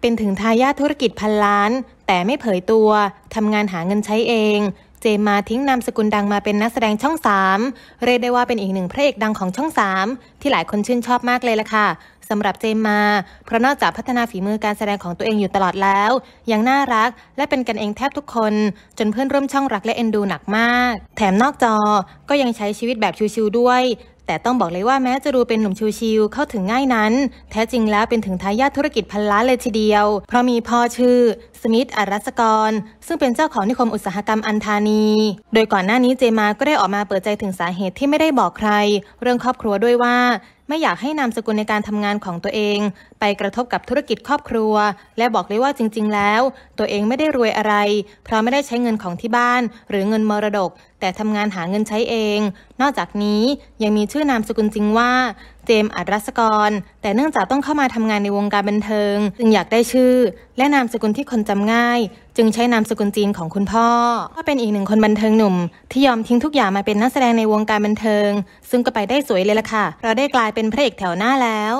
เป็นถึงทายาทธุรกิจพันล้าน แต่ไม่เผยตัวทำงานหาเงินใช้เองเจมาทิ้งนามสกุลดังมาเป็นนักแสดงช่องสามเรียกได้ว่าเป็นอีกหนึ่งพระเอกดังของช่องสามที่หลายคนชื่นชอบมากเลยล่ะค่ะสำหรับเจมมาเพราะนอกจากพัฒนาฝีมือการแสดงของตัวเองอยู่ตลอดแล้ว ยังน่ารักและเป็นกันเองแทบทุกคนจนเพื่อนร่วมช่องรักและเอ็นดูหนักมาก แถมนอกจอก็ยังใช้ชีวิตแบบชิวๆด้วยแต่ต้องบอกเลยว่าแม้จะดูเป็นหนุ่มชิวๆเข้าถึงง่ายนั้นแท้จริงแล้วเป็นถึงทายาทธุรกิจพันล้านเลยทีเดียว เพราะมีพ่อชื่อ สมิธอารัสกร ซึ่งเป็นเจ้าของนิคมอุตสาหกรรมอันธานี โดยก่อนหน้านี้เจมาก็ได้ออกมาเปิดใจถึงสาเหตุที่ไม่ได้บอกใคร เรื่องครอบครัวด้วยว่าไม่อยากให้นามสกุลในการทำงานของตัวเอง ไปกระทบกับธุรกิจครอบครัว และบอกเลยว่าจริงๆ แล้ว ตัวเองไม่ได้รวยอะไร เพราะไม่ได้ใช้เงินของที่บ้าน หรือเงินมรดก แต่ทำงานหาเงินใช้เอง นอกจากนี้ยังมีชื่อนามสกุลจริงว่า เจมส์อัดรัศกรแต่เนื่องจากต้องเข้ามาทำงานในวงการบันเทิงจึงอยากได้ชื่อและนามสกุลที่คนจำง่ายึงใช้นามสกุลจีนของคุณพ่อ ก็เป็นอีกหนึ่งคนบันเทิงหนุ่ม ที่ยอมทิ้งทุกอย่างมาเป็นนักแสดงในวงการบันเทิง ซึ่งก็ไปได้สวยเลยล่ะค่ะ เราได้กลายเป็นพระเอกแถวหน้าแล้ว